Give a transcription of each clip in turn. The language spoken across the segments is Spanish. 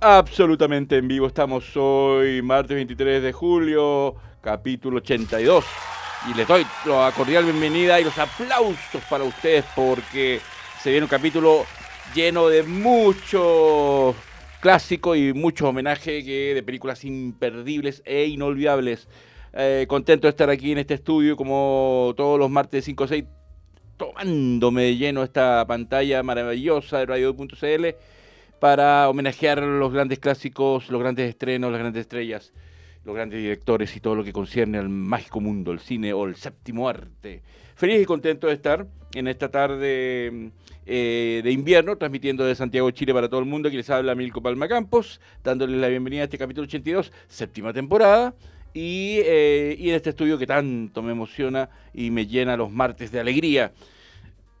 absolutamente en vivo. Estamos hoy, martes 23 de julio, capítulo 82. Y les doy la cordial bienvenida y los aplausos para ustedes porque se viene un capítulo lleno de mucho clásico y mucho homenaje de películas imperdibles e inolvidables. Eh, contento de estar aquí en este estudio como todos los martes 5 o 6 tomándome de lleno esta pantalla maravillosa de radio.cl para homenajear los grandes clásicos, los grandes estrenos, las grandes estrellas, los grandes directores y todo lo que concierne al mágico mundo, el cine o el séptimo arte. Feliz y contento de estar en esta tarde eh, de invierno, transmitiendo de Santiago, Chile para todo el mundo. Aquí les habla Milco Palma Campos, dándoles la bienvenida a este capítulo 82, séptima temporada. Eh, y, en este estudio que tanto me emociona y me llena los martes de alegría.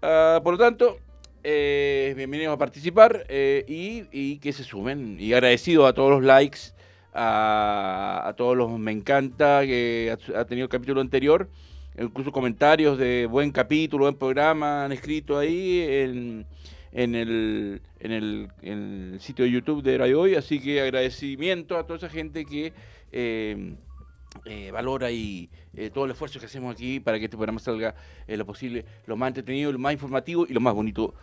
Ah, por lo tanto, eh, bienvenidos a participar eh, y, que se sumen. Y agradecido a todos los likes, a, todos los me encanta que ha, tenido el capítulo anterior, incluso comentarios de buen capítulo, buen programa, han escrito ahí en, el, sitio de YouTube de Hoy. Así que agradecimiento a toda esa gente que... Eh, eh, valora y eh, todo el esfuerzo que hacemos aquí para que este programa salga eh, lo posible, lo más entretenido, lo más informativo y lo más bonito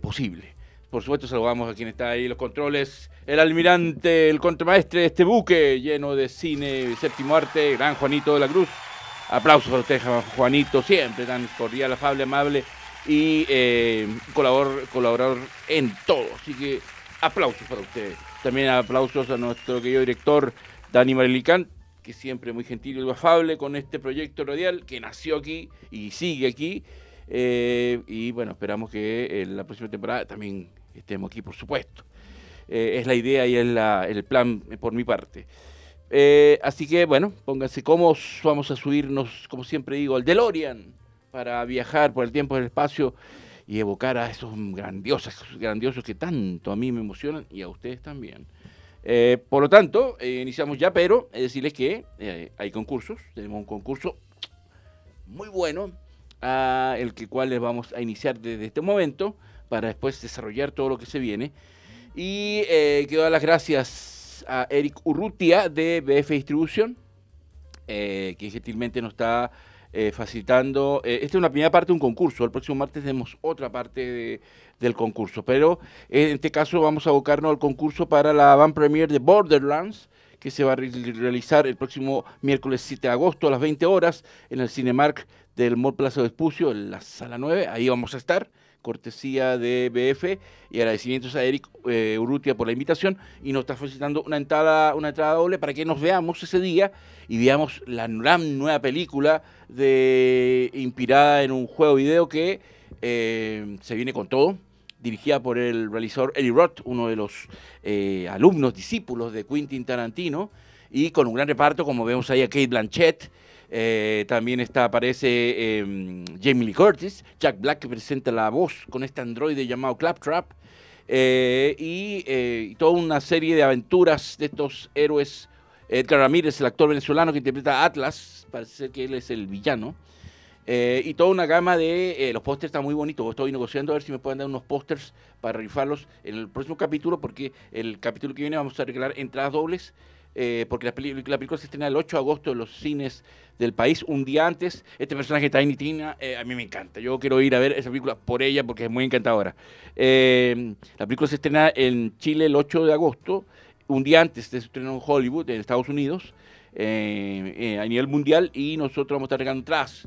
posible. Por supuesto, saludamos a quien está ahí, los controles, el almirante, el contramaestre de este buque lleno de cine, séptimo arte, gran Juanito de la Cruz. Aplausos para usted, Juanito, siempre tan cordial, afable, amable y colaborador, colaborador en todo. Así que aplausos para usted. También aplausos a nuestro querido director Dani Marilicán, que siempre muy gentil y afable con este proyecto radial que nació aquí y sigue aquí. Eh, y bueno, esperamos que en eh, la próxima temporada también estemos aquí, por supuesto. Eh, es la idea y es el plan por mi parte. así que bueno, pónganse cómodos, vamos a subirnos, como siempre digo, al DeLorean para viajar por el tiempo y el espacio y evocar a esos grandiosos, grandiosos que tanto a mí me emocionan y a ustedes también. Eh, por lo tanto, eh, iniciamos ya, pero es decirles que eh, hay concursos. Tenemos un concurso muy bueno, a el cual les vamos a iniciar desde este momento para después desarrollar todo lo que se viene. Y quiero dar las gracias a Eric Urrutia de BF Distribución, que gentilmente nos está eh, facilitando. Eh, esta es una primera parte de un concurso. El próximo martes tenemos otra parte del concurso. Pero eh, en este caso vamos a abocarnos al concurso para la van premier de Borderlands que se va a realizar el próximo miércoles 7 de agosto a las 20 horas en el Cinemark del Mall Plaza de Espucio, en la sala 9. Ahí vamos a estar cortesía de BF, y agradecimientos a Eric Urutia eh, Urrutia por la invitación, y nos está solicitando una entrada, una entrada doble para que nos veamos ese día y veamos la, gran nueva película de, inspirada en un juego video que eh, se viene con todo dirigida por el realizador Eli Roth, uno de los eh, alumnos, discípulos de Quentin Tarantino, y con un gran reparto, como vemos ahí a Kate Blanchett, eh, también está, aparece em, Jamie Lee Curtis. Jack Black presenta la voz con este androide llamado Claptrap. Eh, eh, y toda una serie de aventuras de estos héroes. Edgar Ramírez, el actor venezolano que interpreta Atlas, parece ser que él es el villano. y toda una gama de. los pósters están muy bonitos. Estoy negociando a ver si me pueden dar unos pósters para rifarlos en el próximo capítulo, porque el capítulo que viene vamos a arreglar entradas dobles eh, porque la, película se estrena el 8 de agosto en los cines del país, un día antes. Este personaje, Tiny Tina, eh, a mí me encanta. Yo quiero ir a ver esa película por ella porque es muy encantadora. Em, la película se estrena en Chile el 8 de agosto, un día antes de su estreno en Hollywood, en Estados Unidos. Em, eh, a nivel mundial y nosotros vamos a estar regalando atrás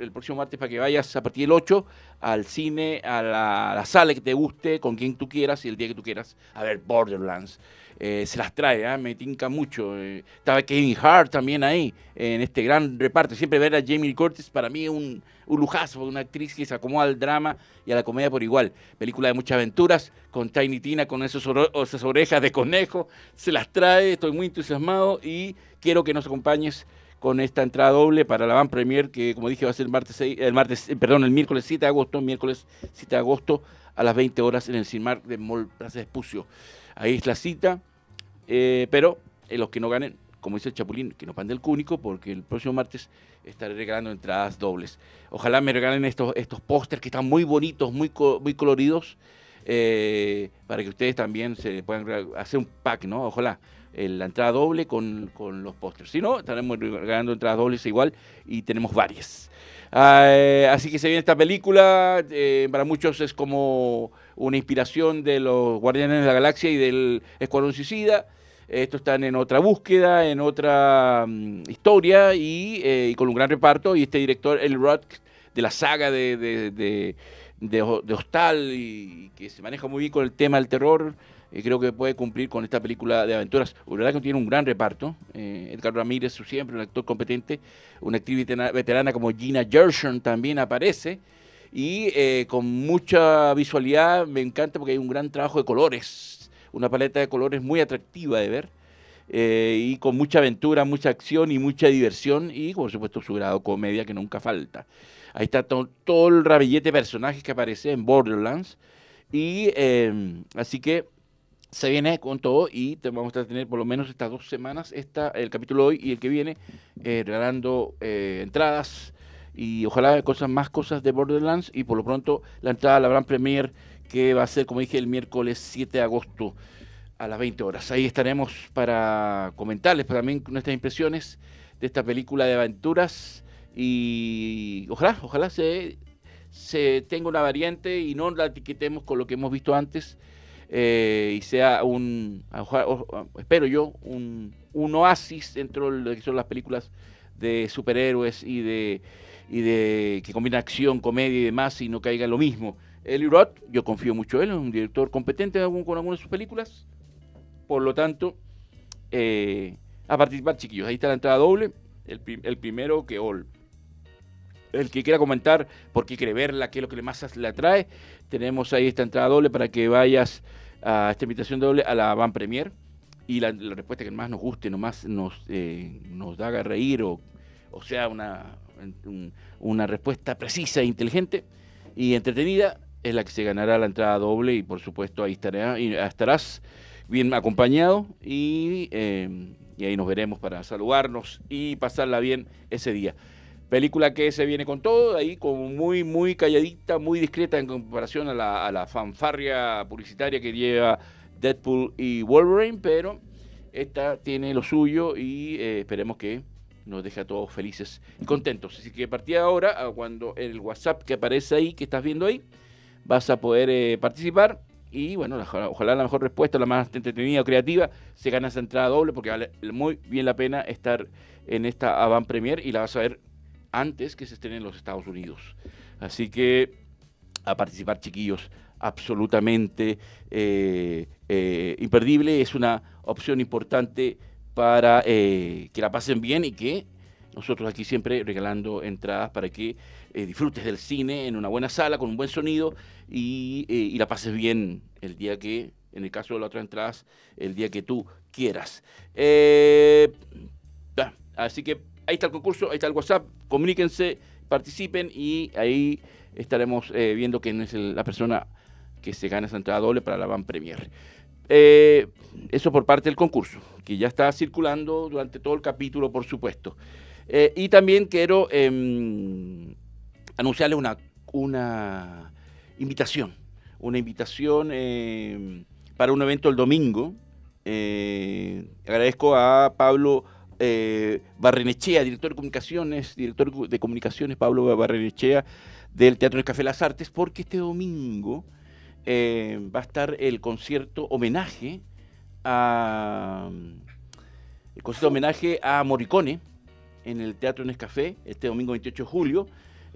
el próximo martes para que vayas a partir del 8 al cine, a la, sala que te guste, con quien tú quieras y el día que tú quieras a ver Borderlands. Eh, se las trae, ¿ah? me tinca mucho. Eh. estaba Kevin Hart también ahí, en este gran reparto. Siempre ver a Jamie Cortes, para mí es un, lujazo, una actriz que se acomoda al drama y a la comedia por igual. Película de muchas aventuras, con Tiny Tina, con esos esas orejas de conejo, se las trae, estoy muy entusiasmado y quiero que nos acompañes con esta entrada doble para la Van Premier, que como dije va a ser el martes, 6, el martes eh, perdón, el miércoles 7 de agosto, miércoles 7 de agosto a las 20 horas en el Cinemark de Mall Plaza Espucio. Ahí es la cita. Eh, pero eh, los que no ganen, como dice el Chapulín, que no pan del cúnico, porque el próximo martes estaré regalando entradas dobles. Ojalá me regalen estos, estos pósters que están muy bonitos, muy, muy coloridos, eh, para que ustedes también se puedan hacer un pack, ¿no? Ojalá la entrada doble con, los pósters. Si no, estaremos regalando entradas dobles igual y tenemos varias. Ah, así que se viene esta película, para muchos es como una inspiración de los Guardianes de la Galaxia y del Escuadrón Suicida estos están en otra búsqueda, en otra mm, historia eh, y, con un gran reparto. Y este director, El Rod, de la saga de, Hostal y, que se maneja muy bien con el tema del terror, eh, creo que puede cumplir con esta película de aventuras. La verdad que tiene un gran reparto. Eh, Edgar Ramírez, siempre un actor competente, una actriz veterana como Gina Gershon también aparece. Y con mucha visualidad, me encanta porque hay un gran trabajo de colores una paleta de colores muy atractiva de ver. Eh, y con mucha aventura, mucha acción y mucha diversión y por supuesto su grado comedia que nunca falta. Ahí está todo el rabillete de personajes que aparece en Borderlands y em, así que se viene con todo y te vamos a tener por lo menos estas dos semanas, el capítulo hoy y el que viene, eh, regalando eh, entradas y ojalá cosas más cosas de Borderlands y por lo pronto la entrada a la Gran Premier que va a ser, como dije, el miércoles 7 de agosto a las 20 horas. Ahí estaremos para comentarles también nuestras impresiones de esta película de aventuras y ojalá, ojalá se, se tenga una variante y no la etiquetemos con lo que hemos visto antes eh, y sea un, espero yo, un, oasis dentro de lo que son las películas de superhéroes y de, y de que combina acción, comedia y demás y no caiga lo mismo. Eli Roth, yo confío mucho en él, es un director competente con algunas de sus películas. Por lo tanto, eh, a participar, chiquillos. Ahí está la entrada doble. El, primero que all. El que quiera comentar por qué quiere verla, qué es lo que le más le atrae, tenemos ahí esta entrada doble para que vayas a esta invitación doble a la Van Premier. Y la, respuesta que más nos guste, nomás nos, eh, nos haga reír o, sea, una, una respuesta precisa, e inteligente y entretenida, es la que se ganará la entrada doble y por supuesto ahí estarás bien acompañado em, y, ahí nos veremos para saludarnos y pasarla bien ese día. Película que se viene con todo, ahí como muy, muy calladita, muy discreta en comparación a la, fanfarria publicitaria que lleva Deadpool y Wolverine, pero esta tiene lo suyo y eh, esperemos que nos deje a todos felices y contentos. Así que a partir de ahora, cuando el WhatsApp que aparece ahí, que estás viendo ahí, vas a poder eh, participar. Y bueno, ojalá, la mejor respuesta, la más entretenida o creativa, se gana esa entrada doble porque vale muy bien la pena estar en esta Avant Premier y la vas a ver antes que se estén en los Estados Unidos. Así que a participar, chiquillos, absolutamente eh, eh, imperdible. Es una opción importante para que la pasen bien y que nosotros aquí siempre regalando entradas para que eh, disfrutes del cine en una buena sala, con un buen sonido eh, y, la pases bien el día que, en el caso de las otras entradas, el día que tú quieras. Eh, ah, así que ahí está el concurso, ahí está el WhatsApp, comuníquense, participen y ahí estaremos viendo quién es la persona que se gana esa entrada doble para la Van Premier. eso por parte del concurso, que ya está circulando durante todo el capítulo, por supuesto. y también quiero em, anunciarle una, una invitación, una invitación eh, para un evento el domingo. Eh, agradezco a Pablo eh, Barrenechea, director de comunicaciones, director de comunicaciones Pablo Barrenechea del Teatro del Café Las Artes, porque este domingo va a estar el concierto homenaje a el concierto homenaje a Morricone en el Teatro Nescafé este domingo 28 de julio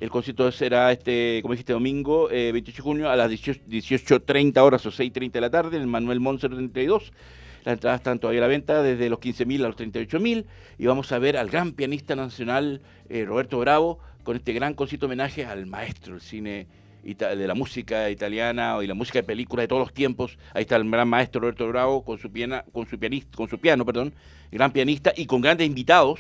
el concierto será, este, como dijiste, domingo 28 eh, de junio a las 18.30 horas o 6.30 de la tarde en el Manuel Monser 32. Las entradas están todavía a la venta desde los 15.000 a los 38.000 y vamos a ver al gran pianista nacional eh, Roberto Bravo con este gran concierto homenaje al maestro del cine de la música italiana y la música de película de todos los tiempos. Ahí está el gran maestro Roberto Bravo con su con su pianista, con su piano, perdón, gran pianista y con grandes invitados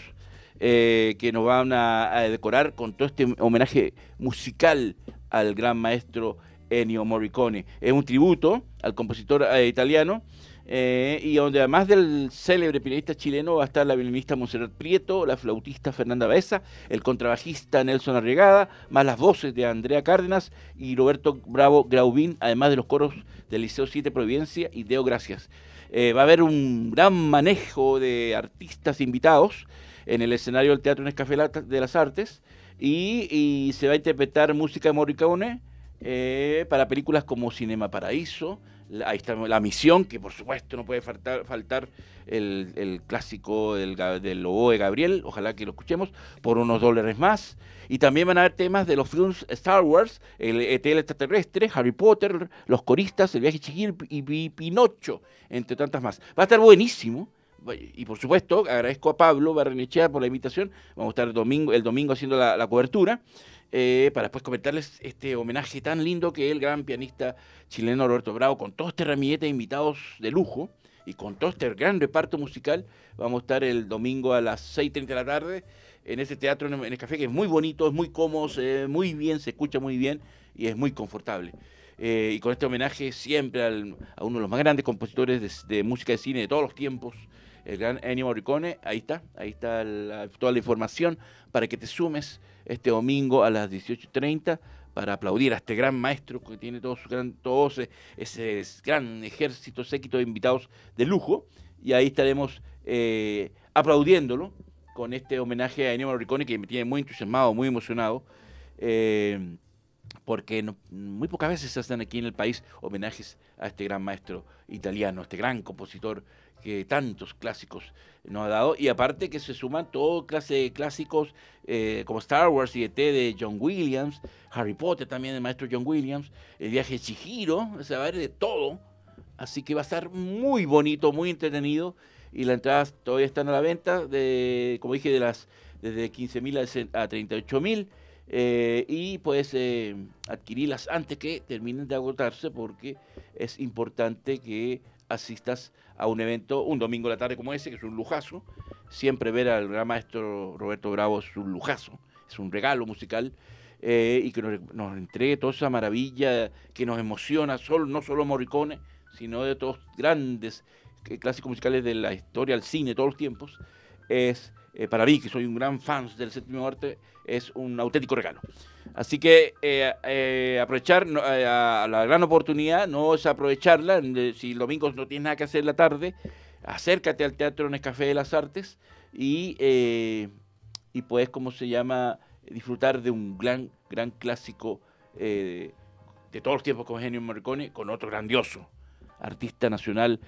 eh, que nos van a, decorar con todo este homenaje musical al gran maestro Ennio Morricone. Es un tributo al compositor eh, italiano. Eh, y donde además del célebre pianista chileno va a estar la violinista Monserrat Prieto, la flautista Fernanda Baeza, el contrabajista Nelson Arriegada, más las voces de Andrea Cárdenas y Roberto Bravo Graubín, además de los coros del Liceo 7 Providencia y Deo Gracias. va a haber un gran manejo de artistas invitados en el escenario del Teatro Nescafé de las Artes y, se va a interpretar música de Morricone eh, para películas como Cinema Paraíso, ahí está La Misión, que por supuesto no puede faltar, faltar el, clásico del, Lobo de Gabriel, ojalá que lo escuchemos, por unos dólares más. Y también van a haber temas de los films Star Wars, el ET extraterrestre, Harry Potter, Los Coristas, El viaje chiquil y Pinocho, entre tantas más. Va a estar buenísimo y por supuesto, agradezco a Pablo Barrenechea por la invitación. Vamos a estar el domingo, el domingo haciendo la, cobertura. Eh, para después comentarles este homenaje tan lindo que el gran pianista chileno Roberto Bravo, con todos este ramillete de invitados de lujo y con todo este gran reparto musical, vamos a estar el domingo a las 6.30 de la tarde en ese teatro, en el café, que es muy bonito, es muy cómodo, muy bien, se escucha muy bien y es muy confortable. Eh, y con este homenaje siempre a uno de los más grandes compositores de música de cine de todos los tiempos, el gran Ennio Morricone. Ahí está, ahí está toda la información para que te sumes este domingo a las 18.30 para aplaudir a este gran maestro que tiene todo su gran, todos e, ese gran ejército, séquito de invitados de lujo. Y ahí estaremos eh, aplaudiéndolo con este homenaje a Ennio Morricone que me tiene muy entusiasmado, muy emocionado. Eh, porque muy pocas veces se hacen aquí en el país homenajes a este gran maestro italiano, este gran compositor que tantos clásicos nos ha dado, y aparte que se suman todo clase de clásicos eh, como Star Wars y ET de John Williams, Harry Potter también del maestro John Williams, el viaje de Chihiro, se va a ver de todo, así que va a estar muy bonito, muy entretenido, y las entradas todavía están a la venta, de, como dije, de las desde 15.000 a 38.000. Eh, y puedes eh, adquirirlas antes que terminen de agotarse porque es importante que asistas a un evento un domingo de la tarde como ese, que es un lujazo. Siempre ver al gran maestro Roberto Bravo es un lujazo, es un regalo musical. Eh, y que nos, entregue toda esa maravilla que nos emociona, no solo Morricone, sino de todos grandes clásicos musicales de la historia, el cine, todos los tiempos, es eh, para mí, que soy un gran fan del séptimo arte, es un auténtico regalo. Así que eh, eh, aprovechar la gran oportunidad, no es aprovecharla, si el domingo no tienes nada que hacer en la tarde, acércate al Teatro en de las Artes y, y puedes, ¿cómo se llama?, disfrutar de un gran, gran clásico de todos los tiempos con Genio Marconi, con otro grandioso artista nacional,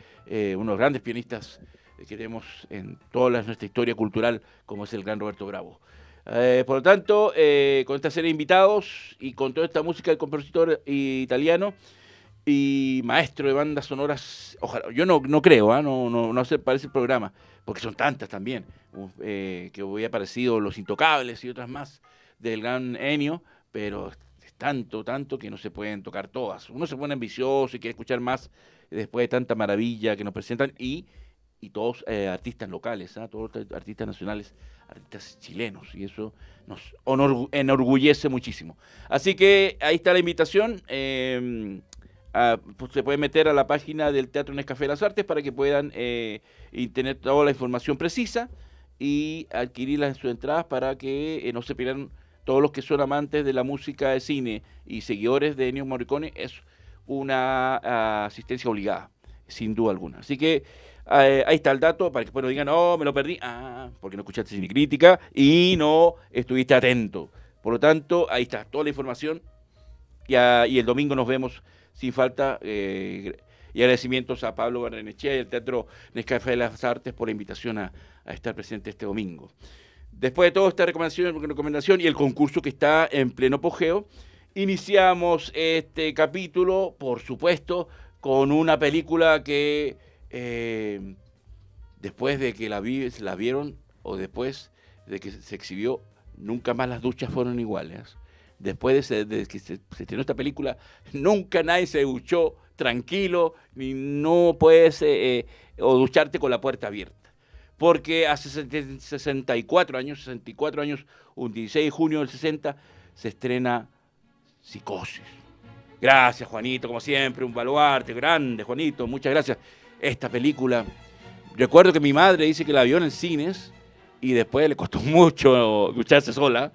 unos grandes pianistas eh, que tenemos en toda nuestra historia cultural, como es el gran Roberto Bravo. Eh, por lo tanto, eh, con esta serie de invitados y con toda esta música del compositor italiano y maestro de bandas sonoras, ojalá, yo no, creo, ¿ah? no, no, no se parece el programa, porque son tantas también, que hubiera aparecido Los Intocables y otras más del gran Ennio pero es tanto, tanto que no se pueden tocar todas. Uno se pone ambicioso y quiere escuchar más después de tanta maravilla que nos presentan y y todos eh, artistas locales, ¿ah? todos artistas nacionales, artistas chilenos, y eso nos enorgullece muchísimo. Así que ahí está la invitación. Em, pues, se puede meter a la página del Teatro Nescafé de las Artes para que puedan eh, tener toda la información precisa y adquirir en sus entradas para que eh, no se pierdan todos los que son amantes de la música de cine y seguidores de Ennio Morricone. Es una ah, asistencia obligada, sin duda alguna. Así que eh, ahí está el dato para que después no digan, no, oh, me lo perdí, ah, porque no escuchaste sin crítica y no estuviste atento. Por lo tanto, ahí está toda la información y, el domingo nos vemos sin falta. Eh, y agradecimientos a Pablo Barrenechea y al Teatro Nescafé de las Artes por la invitación a, estar presente este domingo. Después de toda esta recomendación, recomendación y el concurso que está en pleno apogeo, iniciamos este capítulo, por supuesto, con una película que eh, después de que la, la vieron o después de que se exhibió, nunca más las duchas fueron iguales. Después de, que se, estrenó esta película, nunca nadie se duchó tranquilo, ni no puedes eh, eh, ducharte con la puerta abierta. Porque hace 64 años, 64 años, un 16 de junio del 60, se estrena Psicosis. Gracias, Juanito, como siempre, un baluarte grande, Juanito, muchas gracias esta película. Recuerdo que mi madre dice que la vio en el cines y después le costó mucho escucharse sola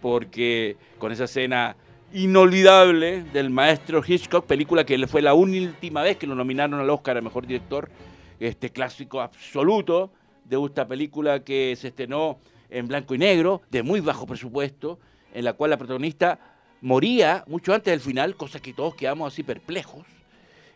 porque con esa escena inolvidable del maestro Hitchcock, película que fue la última vez que lo nominaron al Oscar a Mejor Director, este clásico absoluto de esta película que se estrenó en blanco y negro, de muy bajo presupuesto, en la cual la protagonista moría mucho antes del final, cosa que todos quedamos así perplejos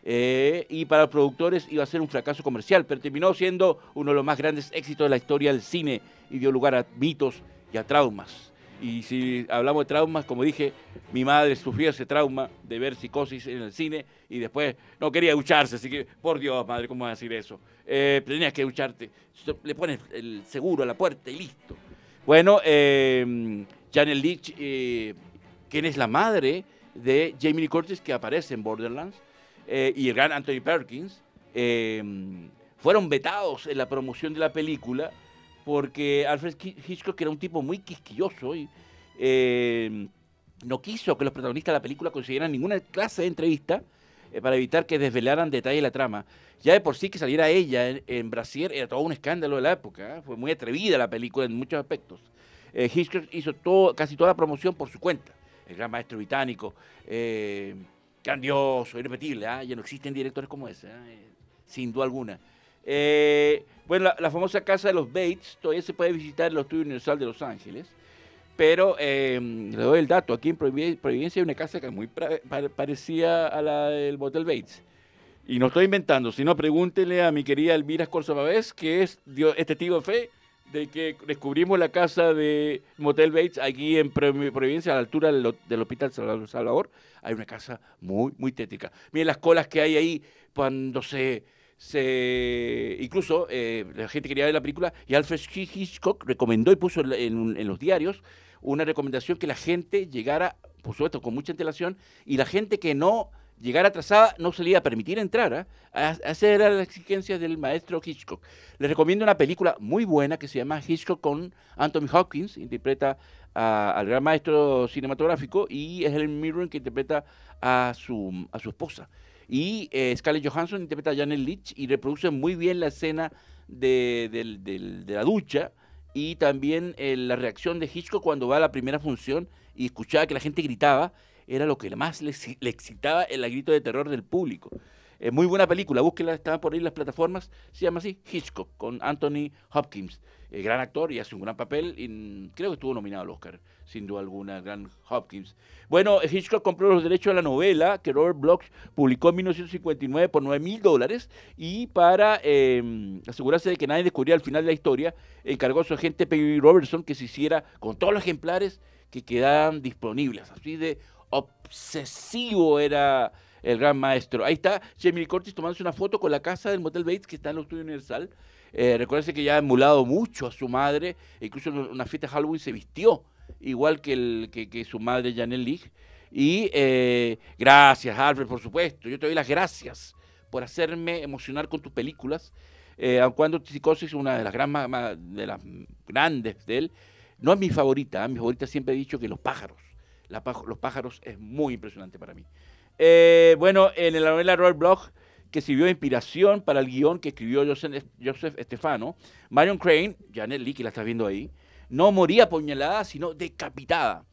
eh, y para los productores iba a ser un fracaso comercial, pero terminó siendo uno de los más grandes éxitos de la historia del cine y dio lugar a mitos y a traumas. Y si hablamos de traumas, como dije, mi madre sufrió ese trauma de ver psicosis en el cine y después no quería ducharse, así que, por Dios, madre, ¿cómo vas a decir eso? Eh, tenías que ducharte, le pones el seguro a la puerta y listo. Bueno, eh, Janet Leach, eh, es la madre de Jamie Lee que aparece en Borderlands, eh, y el gran Anthony Perkins, em, fueron vetados en la promoción de la película porque Alfred Hitchcock, que era un tipo muy quisquilloso, y, em, no quiso que los protagonistas de la película consiguieran ninguna clase de entrevista eh, para evitar que desvelaran detalles de la trama. Ya de por sí que saliera ella en, Brasil era todo un escándalo de la época, ¿eh? fue muy atrevida la película en muchos aspectos. Hitchcock hizo casi toda la promoción por su cuenta el gran maestro británico, eh, grandioso, irrepetible, ¿ah? ya no existen directores como ese, ¿ah? eh, sin duda alguna. Eh, bueno, la, famosa casa de los Bates todavía se puede visitar en los estudios Universal de Los Ángeles, pero eh, le doy el dato, aquí en Providencia hay una casa que es muy parecida a la del Botel Bates. Y no estoy inventando, sino pregúntele a mi querida Elvira Escorzabavés, que es, este tío de fe, de que descubrimos la casa de Motel Bates aquí en Providencia, a la altura del, Hospital Salvador. Hay una casa muy, muy tétrica. Miren las colas que hay ahí cuando se... se incluso eh, la gente quería ver la película y Alfred Hitchcock recomendó y puso en, los diarios una recomendación que la gente llegara, por supuesto, con mucha antelación, y la gente que no llegar atrasada no se le iba a permitir entrar. ¿ah? a hacer las exigencias del maestro Hitchcock. Les recomiendo una película muy buena que se llama Hitchcock con Anthony Hopkins, interpreta al gran maestro cinematográfico, y es Mirren que interpreta a su, a su esposa. Y eh, Scarlett Johansson interpreta a Janet Leach y reproduce muy bien la escena de, la ducha y también eh, la reacción de Hitchcock cuando va a la primera función y escuchaba que la gente gritaba era lo que más le, excitaba el grito de terror del público. Eh, muy buena película, búsquela, estaba por ahí las plataformas, se llama así, Hitchcock, con Anthony Hopkins, eh, gran actor y hace un gran papel, mm, creo que estuvo nominado al Oscar, sin duda alguna, gran Hopkins. Bueno, eh, Hitchcock compró los derechos de la novela que Robert Bloch publicó en 1959 por 9 mil dólares, y para em, asegurarse de que nadie descubriera el final de la historia, encargó a su agente Peggy Robertson que se hiciera con todos los ejemplares que quedaban disponibles, así de obsesivo era el gran maestro. Ahí está Jamie Cortis tomándose una foto con la casa del Motel Bates que está en el Estudio Universal. Eh, que ya ha emulado mucho a su madre, e incluso en una fiesta de Halloween se vistió igual que, su madre Janelle Leigh. Y eh, gracias, Alfred, por supuesto. Yo te doy las gracias por hacerme emocionar con tus películas. Eh, aun cuando Psicosis es una de las, de las grandes de él, no es mi favorita. ¿eh? Mi favorita siempre he dicho que Los pájaros los pájaros es muy impresionante para mí. Eh, bueno, en la novela Royal Block, que sirvió de inspiración para el guión que escribió Joseph, Estefano, Marion Crane, Janet Lee, que la estás viendo ahí, no moría puñalada, sino decapitada.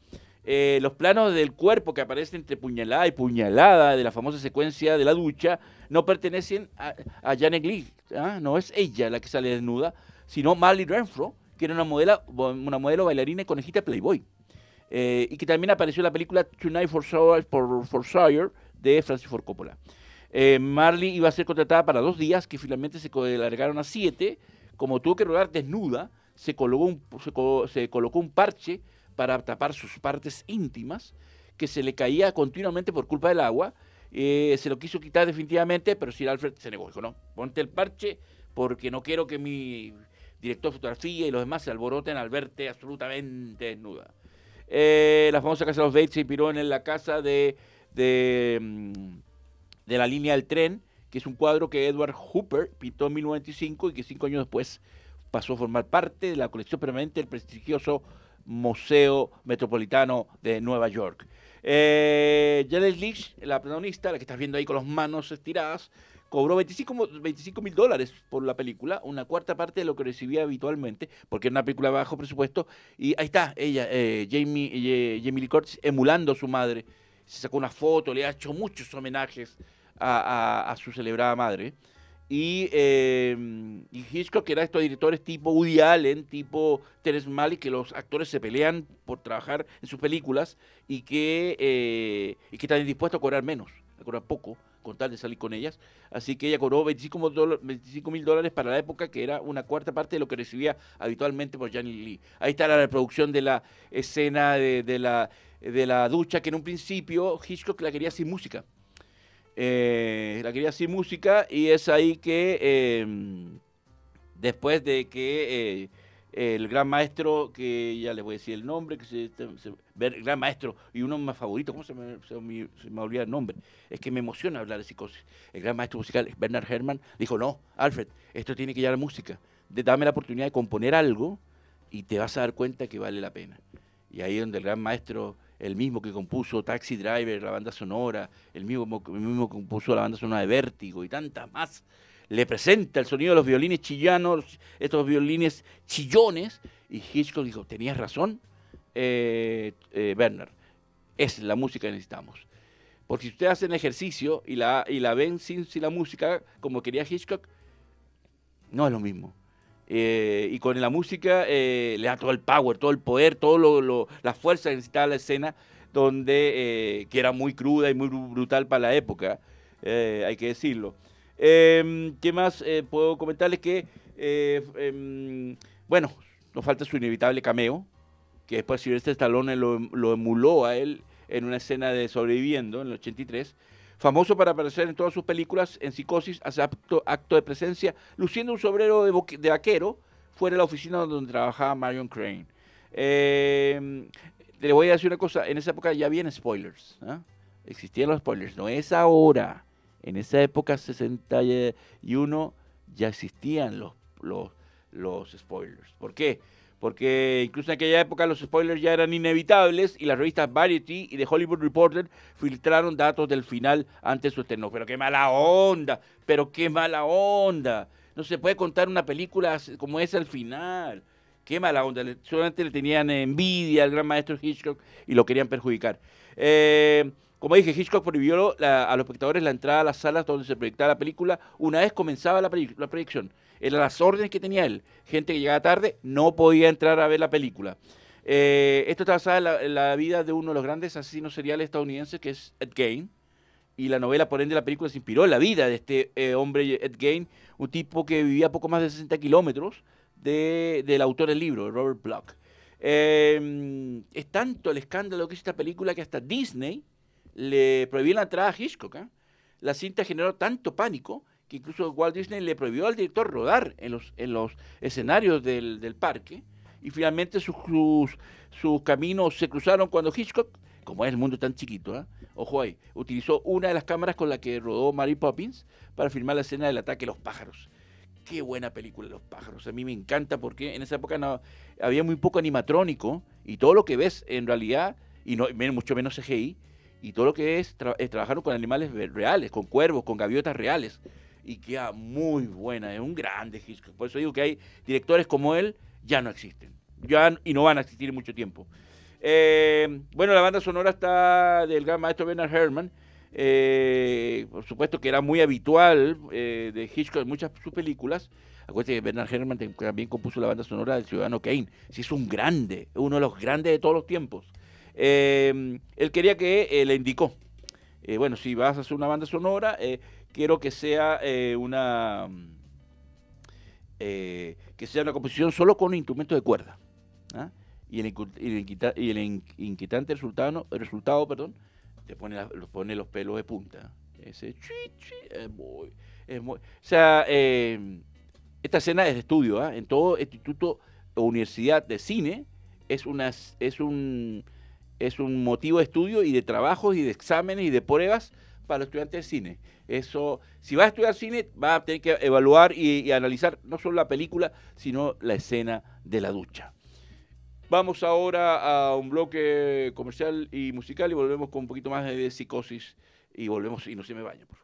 Eh, los planos del cuerpo que aparece entre puñalada y puñalada de la famosa secuencia de la ducha no pertenecen a, Janet Lee. ¿ah? No es ella la que sale desnuda, sino Marley Renfro, que era una, modelo, una modelo bailarina y conejita Playboy. Eh, y que también apareció en la película Tonight for, for, Sire de Francis Ford Coppola. Eh, Marley iba a ser contratada para dos días, que finalmente se alargaron a siete. Como tuvo que rodar desnuda, se colocó un, parche para tapar sus partes íntimas, que se le caía continuamente por culpa del agua. Eh, se lo quiso quitar definitivamente, pero Sir Alfred se negó. Dijo, no, ponte el parche porque no quiero que mi director de fotografía y los demás se alboroten al verte absolutamente desnuda. Eh, la famosa Casa de los Bates se inspiró en la casa de, mm, de, la línea del tren, que es un cuadro que Edward Hooper pintó en 1995 y que cinco años después pasó a formar parte de la colección permanente del prestigioso Museo Metropolitano de Nueva York. Eh, Janet Leach, la protagonista, la que estás viendo ahí con las manos estiradas, cobró 25 mil dólares por la película, una cuarta parte de lo que recibía habitualmente, porque era una película bajo presupuesto. Y ahí está ella, eh, eh, Jamie, Lee Curtis, emulando a su madre. Se sacó una foto, le ha hecho muchos homenajes a, su celebrada madre. Eh, y, Hitchcock, que era estos directores tipo Woody Allen, tipo Terence Malick, que los actores se pelean por trabajar en sus películas y que, y que están dispuestos a cobrar menos, a cobrar poco contar de salir con ellas. Así que ella cobró 25 mil dólares para la época, que era una cuarta parte de lo que recibía habitualmente por Janet Lee. Ahí está la reproducción de la escena de, la, de la ducha, que en un principio Hitchcock la quería sin música. Eh, la quería sin música y es ahí que eh, después de que... Eh, el gran maestro, que ya les voy a decir el nombre, que el este, gran maestro y uno más favorito, ¿cómo se me, se, olvida el nombre? Es que me emociona hablar de psicosis. El gran maestro musical, Bernard Herrmann, dijo, no, Alfred, esto tiene que ir a la música, dame la oportunidad de componer algo y te vas a dar cuenta que vale la pena. Y ahí es donde el gran maestro, el mismo que compuso Taxi Driver, la banda sonora, el mismo, el mismo que compuso la banda sonora de Vértigo y tantas más, le presenta el sonido de los violines chillanos, estos violines chillones, y Hitchcock dijo, tenías razón, eh, eh, Werner, es la música que necesitamos. Porque si hace hacen ejercicio y la, y la ven sin, sin la música, como quería Hitchcock, no es lo mismo. Eh, y con la música le da todo el power, todo el poder, toda lo, la fuerza que necesitaba la escena, donde, que era muy cruda y muy brutal para la época, hay que decirlo. Em, ¿Qué más eh, puedo comentarles? Que, eh, em, bueno, nos falta su inevitable cameo, que después Silvestre Stallone lo, em, lo emuló a él en una escena de Sobreviviendo en el 83. Famoso para aparecer en todas sus películas, en Psicosis hace acto, de presencia, luciendo un sombrero de, de, vaquero fuera de la oficina donde trabajaba Marion Crane. le voy a decir una cosa, en esa época ya habían spoilers. ¿ah? Existían los spoilers, no es ahora. En esa época, 61, ya existían los, los, spoilers. ¿Por qué? Porque incluso en aquella época los spoilers ya eran inevitables y las revistas Variety y The Hollywood Reporter filtraron datos del final antes de su estreno. Pero qué mala onda, pero qué mala onda. No se puede contar una película como esa al final. Qué mala onda. Solamente le tenían envidia al gran maestro Hitchcock y lo querían perjudicar. Eh, como dije, Hitchcock prohibió a los espectadores la entrada a las salas donde se proyectaba la película una vez comenzaba la, proyección. Eran las órdenes que tenía él. Gente que llegaba tarde no podía entrar a ver la película. Eh, esto está basado en la, vida de uno de los grandes asesinos seriales estadounidenses, que es Ed Gein. Y la novela, por ende, la película se inspiró en la vida de este eh, hombre, Ed Gein, un tipo que vivía a poco más de 60 kilómetros del autor del libro, Robert Block. Eh, es tanto el escándalo que es esta película que hasta Disney le prohibió la entrada a Hitchcock. ¿eh? La cinta generó tanto pánico que incluso Walt Disney le prohibió al director rodar en los, en los escenarios del, parque. Y finalmente sus, sus, caminos se cruzaron cuando Hitchcock, como es el mundo tan chiquito, ¿eh? ojo ahí, utilizó una de las cámaras con la que rodó Mary Poppins para filmar la escena del ataque de los pájaros qué buena película Los pájaros. A mí me encanta porque en esa época no, había muy poco animatrónico y todo lo que ves en realidad, y no, mucho menos CGI, y todo lo que es, eh, trabajar trabajaron con animales reales, con cuervos, con gaviotas reales y queda muy buena, es un grande Hitchcock. Por eso digo que hay directores como él ya no existen. Ya, y no van a existir en mucho tiempo. Eh, bueno, la banda sonora está del gran maestro Bernard Herrmann. Eh, por supuesto que era muy habitual de Hitchcock en muchas de sus películas. Acuérdense que Bernard Herrmann también compuso la banda sonora del Ciudadano Kane. Sí, es un grande, uno de los grandes de todos los tiempos. Em, él quería que eh, le indicó, eh, bueno, si vas a hacer una banda sonora, eh, quiero que sea una que sea una composición solo con instrumentos de cuerda. ¿ah? Y, el el, inquietante resultado, resultado perdón, te pone, pone los pelos de punta. Ese es muy, O sea, em, esta escena es de estudio, ¿ah? en todo instituto o universidad de cine es, una, es un es un motivo de estudio y de trabajos y de exámenes y de pruebas para los estudiantes de cine. Eso, si vas a estudiar cine, va a tener que evaluar y, analizar no solo la película, sino la escena de la ducha. Vamos ahora a un bloque comercial y musical y volvemos con un poquito más de psicosis y volvemos y no se me baño, por favor.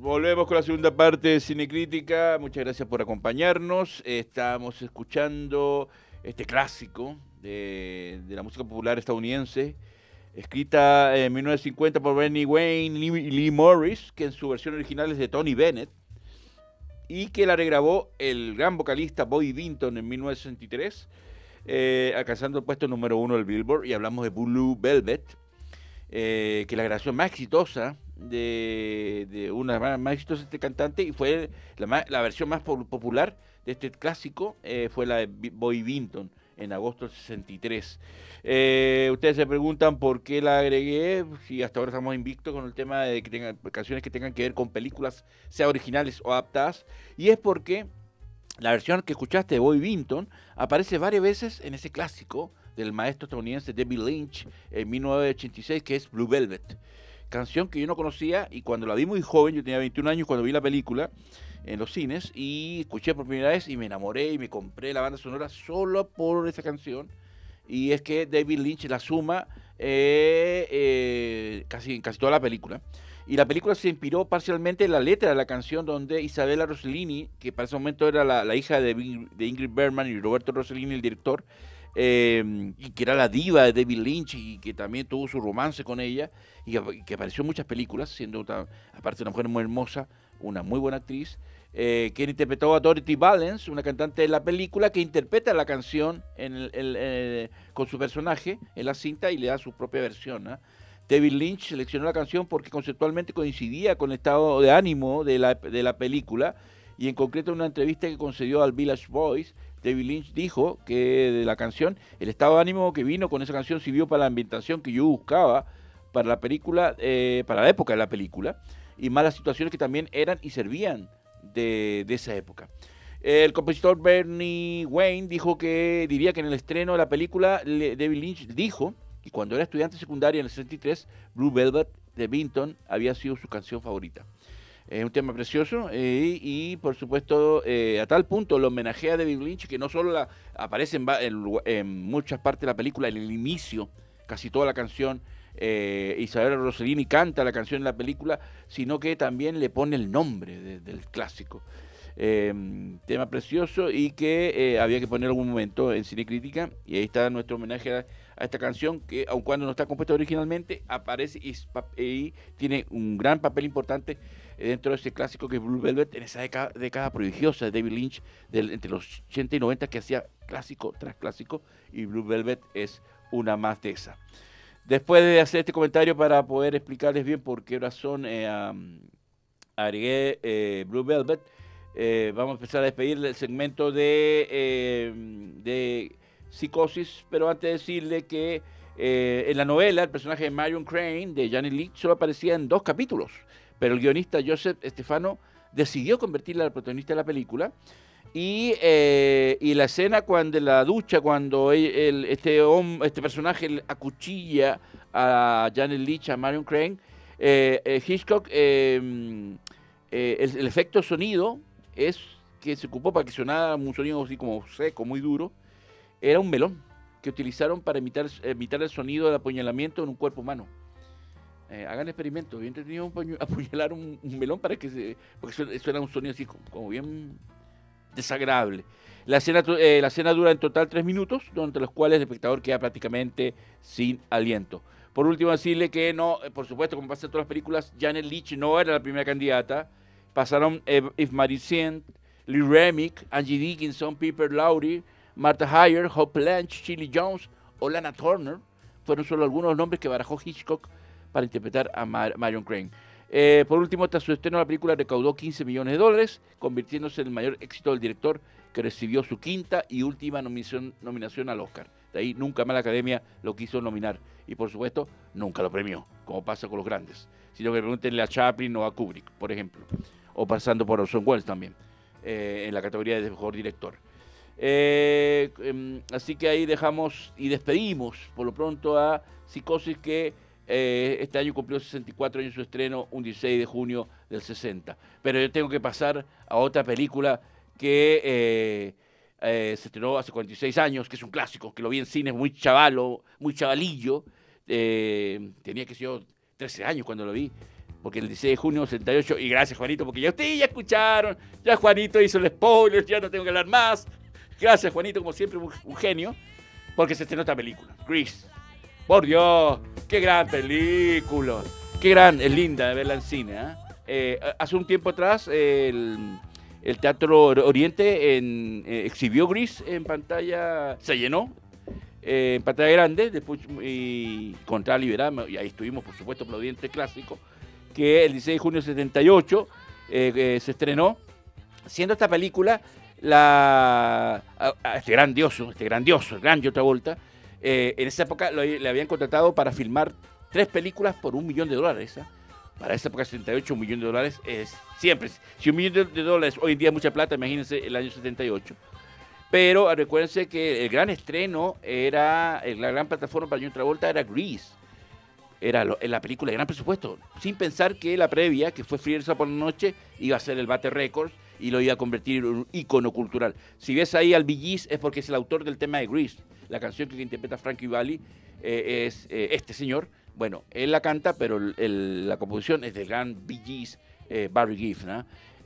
Volvemos con la segunda parte de Cinecrítica. Muchas gracias por acompañarnos. Estamos escuchando este clásico de, la música popular estadounidense, escrita en 1950 por Benny Wayne y Lee, Morris, que en su versión original es de Tony Bennett, y que la regrabó el gran vocalista Bobby Vinton en 1963, eh, alcanzando el puesto número uno del Billboard. Y hablamos de Blue Velvet, eh, que la grabación más exitosa de, una de las más exitosas de este cantante y fue la, versión más popular de este clásico, eh, fue la de Boy Vinton en agosto del 63. Eh, ustedes se preguntan por qué la agregué, si hasta ahora estamos invictos con el tema de que tengan canciones que tengan que ver con películas, sea originales o adaptadas, y es porque la versión que escuchaste de Boy Vinton aparece varias veces en ese clásico del maestro estadounidense David Lynch en 1986 que es Blue Velvet canción que yo no conocía y cuando la vi muy joven, yo tenía 21 años cuando vi la película en los cines y escuché por primera vez y me enamoré y me compré la banda sonora solo por esa canción. Y es que David Lynch la suma eh, eh casi, casi toda la película. Y la película se inspiró parcialmente en la letra de la canción donde Isabella Rossellini, que para ese momento era la, hija de, de, Ingrid Bergman y Roberto Rossellini, el director, Em, y que era la diva de David Lynch y que también tuvo su romance con ella y que, apareció en muchas películas, siendo aparte una mujer muy hermosa, una muy buena actriz, eh, que quien interpretó a Dorothy Valens, una cantante de la película, que interpreta la canción eh, con su personaje en la cinta y le da su propia versión. ¿ah? David Lynch seleccionó la canción porque conceptualmente coincidía con el estado de ánimo de la, de la película y en concreto en una entrevista que concedió al Village Voice, David Lynch dijo que de la canción, el estado de ánimo que vino con esa canción sirvió para la ambientación que yo buscaba para la película, eh, para la época de la película, y más las situaciones que también eran y servían de, esa época. El compositor Bernie Wayne dijo que diría que en el estreno de la película, David Lynch dijo que cuando era estudiante secundaria en el 63, Blue Velvet de Vinton había sido su canción favorita. Es un tema precioso eh, y, por supuesto eh, a tal punto lo homenajea David Lynch que no solo aparece en, muchas partes de la película, en el inicio, casi toda la canción, eh, Isabel Rossellini canta la canción en la película, sino que también le pone el nombre del clásico. Em, tema precioso y que eh, había que poner algún momento en Cine Crítica y ahí está nuestro homenaje a, esta canción que, aun cuando no está compuesta originalmente, aparece y tiene un gran papel importante dentro de ese clásico que es Blue Velvet, en esa década, prodigiosa de David Lynch, entre los 80 y 90, que hacía clásico tras clásico, y Blue Velvet es una más de esa. Después de hacer este comentario para poder explicarles bien por qué razón eh, agregué eh, Blue Velvet, eh, vamos a empezar a despedirle el segmento de, de psicosis, pero antes de decirle que en la novela el personaje de Marion Crane de Janet Leigh solo aparecía en dos capítulos pero el guionista Joseph Stefano decidió convertirla al protagonista de la película. Y, eh, la escena cuando la ducha, cuando este, este, personaje acuchilla a Janet Leach, a Marion Crane, eh, eh, Hitchcock, el, efecto sonido es que se ocupó para que sonara un sonido así como seco, muy duro, era un melón que utilizaron para imitar, imitar el sonido del apuñalamiento en un cuerpo humano. Eh, hagan experimentos. Yo entretenido apuñalar un, un, melón para que se. Porque suena, un sonido así como, bien desagradable. La escena eh, la dura en total tres minutos, durante los cuales el espectador queda prácticamente sin aliento. Por último, decirle que no, eh, por supuesto, como pasa en todas las películas, Janet Leach no era la primera candidata. Pasaron If Maricent, Lee Remick, Angie Dickinson, Piper Lowry, Martha Heyer, Hope Lange, Chili Jones o Lana Turner. Fueron solo algunos nombres que barajó Hitchcock para interpretar a Marion Crane. Eh, por último, tras su estreno, la película recaudó 15 millones de dólares, convirtiéndose en el mayor éxito del director, que recibió su quinta y última nominación, al Oscar. De ahí nunca más la academia lo quiso nominar y, por supuesto, nunca lo premió, como pasa con los grandes. Sino que pregúntenle a Chaplin o a Kubrick, por ejemplo, o pasando por Orson Welles también, eh, en la categoría de mejor director. Eh, em, así que ahí dejamos y despedimos por lo pronto a Psicosis que eh, este año cumplió 64 años su estreno, un 16 de junio del 60. Pero yo tengo que pasar a otra película que eh, eh, se estrenó hace 46 años, que es un clásico, que lo vi en cines muy chavalo, muy chavalillo. tenía que ser yo 13 años cuando lo vi porque el 16 de junio 68, y gracias Juanito, porque ya ustedes ya escucharon, ya Juanito hizo el spoiler, ya no tengo que hablar más. Gracias Juanito, como siempre, un, genio, porque se estrenó esta película, Grease. Por Dios, qué gran película. Qué gran, es linda de verla en cine. ¿ah? Eh, hace un tiempo atrás el, Teatro Oriente eh, exhibió Gris en pantalla, se llenó. Eh, en pantalla grande, después y contra liberamos. y ahí estuvimos, por supuesto, aplaudiente clásico, que el 16 de junio de 78 se estrenó, siendo esta película la, este grandioso, este grandioso, el gran vuelta eh, en esa época le habían contratado para filmar tres películas por un millón de dólares. ¿ah? Para esa época, 78, un millón de dólares es siempre. Si un millón de, dólares hoy en día es mucha plata, imagínense el año 78. Pero recuérdense que el gran estreno era, la gran plataforma para John Travolta era Grease. Era la película de gran presupuesto. Sin pensar que la previa, que fue Frierza por la noche, iba a ser el Bate Records y lo iba a convertir en un icono cultural. Si ves ahí al Billis es porque es el autor del tema de Grease la canción que interpreta Frankie Valley eh, es eh, este señor. Bueno, él la canta, pero la composición es del gran Bee eh, Barry Giff,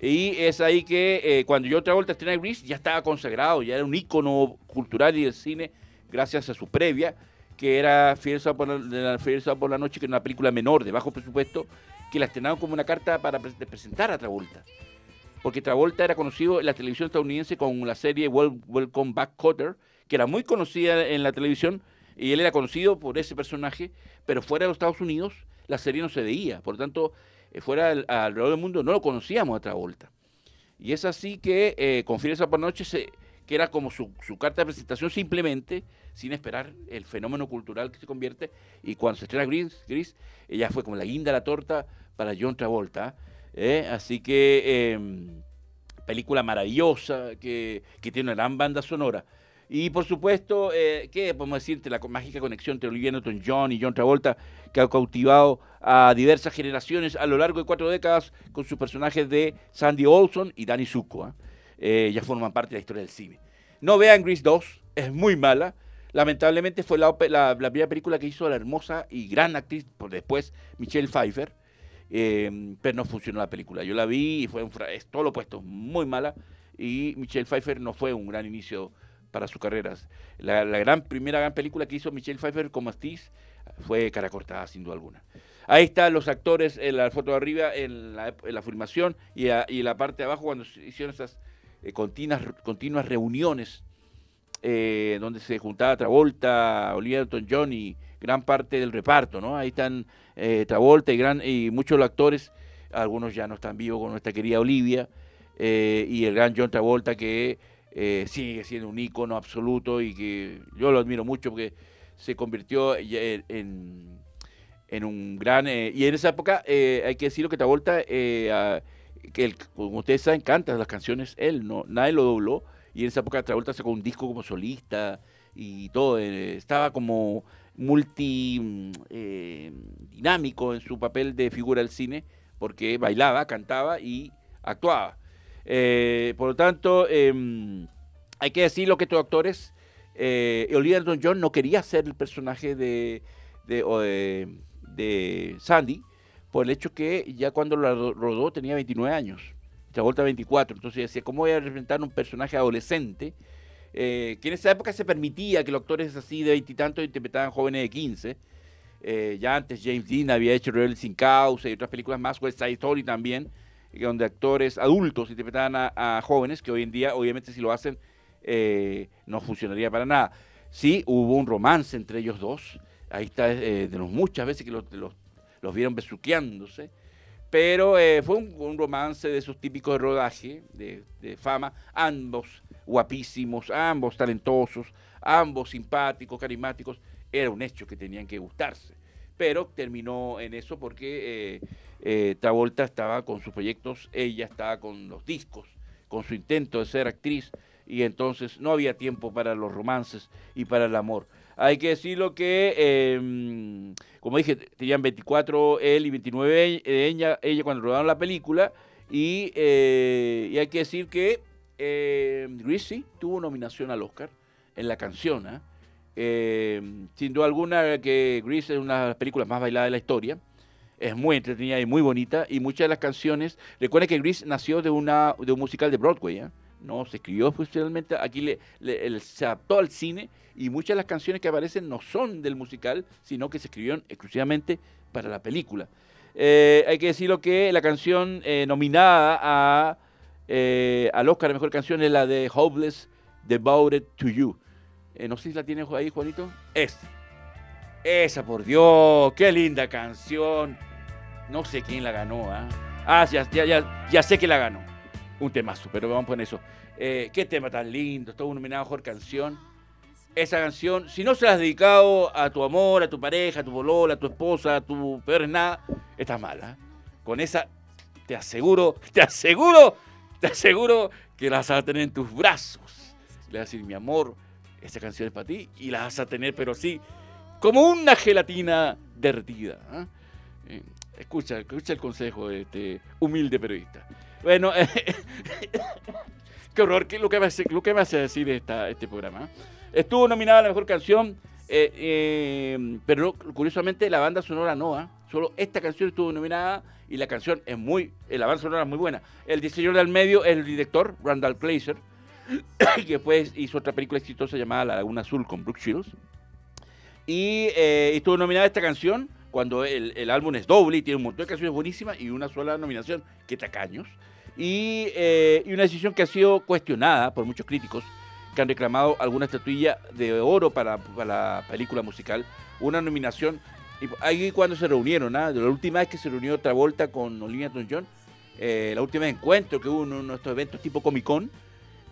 Y es ahí que cuando yo Travolta el Grease Gris ya estaba consagrado, ya era un ícono cultural y del cine, gracias a su previa, que era Fierza por la, por la Noche, que era una película menor, de bajo presupuesto, que la estrenaron como una carta para presentar a Travolta porque Travolta era conocido en la televisión estadounidense con la serie Welcome Back Cutter que era muy conocida en la televisión y él era conocido por ese personaje, pero fuera de los Estados Unidos la serie no se veía, por lo tanto, eh, fuera alrededor del mundo no lo conocíamos a Travolta. Y es así que eh, esa por Noche, que era como su, carta de presentación simplemente, sin esperar el fenómeno cultural que se convierte, y cuando se estrena Gris, Gris ella fue como la guinda de la torta para John Travolta. ¿eh? Así que, em, película maravillosa, que tiene una gran banda sonora. Y por supuesto, eh, ¿qué podemos decirte? La mágica conexión entre Olivia Newton-John y John Travolta, que ha cautivado a diversas generaciones a lo largo de cuatro décadas con sus personajes de Sandy Olson y Danny Zuko. ¿ah? Eh, ya forman parte de la historia del cine. No vean Gris 2, es muy mala. Lamentablemente fue la, primera película que hizo la hermosa y gran actriz, por después Michelle Pfeiffer, em, pero no funcionó la película. Yo la vi y fue todo lo opuesto, muy mala. Y Michelle Pfeiffer no fue un gran inicio para sus carreras. La, gran primera gran película que hizo Michelle Pfeiffer como actriz fue Cara Cortada, sin duda alguna. Ahí están los actores en eh, la foto de arriba, en la, filmación y, la parte de abajo cuando se hicieron esas eh, continuas, continuas reuniones eh, donde se juntaba Travolta, Olivia john y gran parte del reparto, ¿no? Ahí están Travolta y, gran, y muchos actores, algunos ya no están vivos con nuestra querida Olivia, y el gran John Travolta que eh, sigue siendo un ícono absoluto y que yo lo admiro mucho porque se convirtió en, en, un gran... Eh, y en esa época eh, hay que decirlo que Travolta, que como ustedes saben, canta las canciones, él, no nadie lo dobló. Y en esa época Travolta sacó un disco como solista y todo. estaba como multi mm, dinámico en su papel de figura del cine, porque bailaba, cantaba y actuaba. Eh, por lo tanto, em, hay que decir lo que estos actores, eh, Oliver Don John no quería ser el personaje de, de, Sandy por el hecho que ya cuando lo rodó tenía 29 años, vuelta 24, entonces decía, ¿cómo voy a representar un personaje adolescente? Eh, que en esa época se permitía que los actores así de veintitantos interpretaran jóvenes de 15. Eh, ya antes James Dean había hecho Rebel sin causa y otras películas más, West Side Story también. Eh, donde actores adultos interpretaban a, jóvenes, que hoy en día, obviamente, si lo hacen, eh, no funcionaría para nada. Sí, hubo un romance entre ellos dos. Ahí está, eh, de los muchas veces que los, los, vieron besuqueándose. Pero fue un, romance de esos típicos de rodaje, de, fama. Ambos guapísimos, ambos talentosos, ambos simpáticos, carismáticos. Era un hecho que tenían que gustarse pero terminó en eso porque eh, Travolta estaba con sus proyectos, ella estaba con los discos, con su intento de ser actriz, y entonces no había tiempo para los romances y para el amor. Hay que decirlo que, em, como dije, tenían 24 él y 29 ella, ella cuando rodaron la película, y, eh, hay que decir que eh, tuvo nominación al Oscar en la canción. ¿ah? Em, sin duda alguna que Greasy es una de las películas más bailadas de la historia es muy entretenida y muy bonita. Y muchas de las canciones, ...recuerden que Grease nació de, una, de un musical de Broadway, ¿eh? no se escribió oficialmente, aquí le, se adaptó al cine y muchas de las canciones que aparecen no son del musical, sino que se escribieron exclusivamente para la película. Eh, hay que decirlo que la canción eh, nominada a, al Oscar de Mejor Canción es la de Hopeless Devoted to You. no sé si la tienes ahí, Juanito. ...esa, Esa, por Dios, qué linda canción. No sé quién la ganó. ¿eh? Ah, ah ya, ya, ya, sé que la ganó. Un temazo, pero vamos con eso. Eh, qué tema tan lindo. Todo nominado mejor canción. Esa canción, si no se la has dedicado a tu amor, a tu pareja, a tu bolola, a tu esposa, a tu peor es nada, estás mala. ¿ah? Con esa, te aseguro, te aseguro, te aseguro que la vas a tener en tus brazos. Le vas a decir, mi amor, esta canción es para ti y la vas a tener, pero sí, como una gelatina derretida. ¿ah? Eh, Escucha, escucha el consejo, de este humilde periodista. Bueno, qué horror, qué, lo, que me hace, lo que decir esta, este programa. Estuvo nominada a la mejor canción, eh, eh, pero curiosamente la banda sonora no, ¿ah? solo esta canción estuvo nominada y la canción es muy, la banda sonora es muy buena. El diseñador del medio es el director, Randall Glazer, que después hizo otra película exitosa llamada La Laguna Azul con Brooke Shields. Y eh, estuvo nominada esta canción cuando el, álbum es doble y tiene un montón de canciones buenísimas y una sola nominación, qué tacaños. Eh, y, una decisión que ha sido cuestionada por muchos críticos que han reclamado alguna estatuilla de oro para, la película musical, una nominación. Y ahí cuando se reunieron, ¿ah? la última vez que se reunió otra Travolta con Olivia Newton-John, eh, la última encuentro que hubo en uno de estos eventos tipo Comic Con,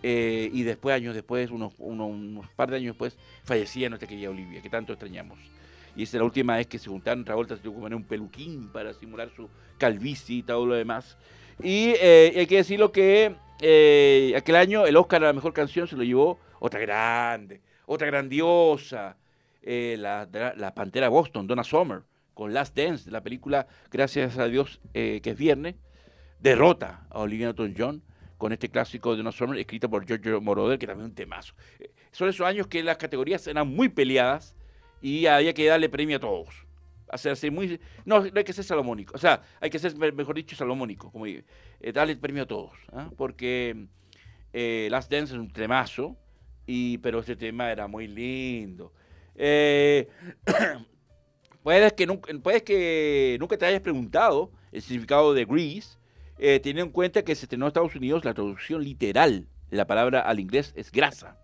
eh, y después, años después, unos, unos par de años después, fallecía nuestra querida Olivia, que tanto extrañamos y esa es la última vez que se juntaron, vuelta, se tuvo que poner un peluquín para simular su calvicie y todo lo demás. Y eh, hay que decirlo que eh, aquel año el Oscar a la mejor canción se lo llevó otra grande, otra grandiosa, eh, la, Pantera Boston, Donna Summer, con Last Dance, la película, gracias a Dios que es viernes, derrota a Olivia Newton-John con este clásico de Donna Summer, escrita por Giorgio Moroder, que también es un temazo. son esos años que las categorías eran muy peleadas, y había que darle premio a todos. Hacerse muy, no, no hay que ser salomónico, o sea, hay que ser, mejor dicho, salomónico, como eh, darle premio a todos, ¿ah? porque eh, Last Dance es un tremazo y, pero este tema era muy lindo. Eh, puedes, que nunca, puedes que nunca te hayas preguntado el significado de Grease, eh, teniendo en cuenta que se estrenó en Estados Unidos la traducción literal la palabra al inglés es grasa.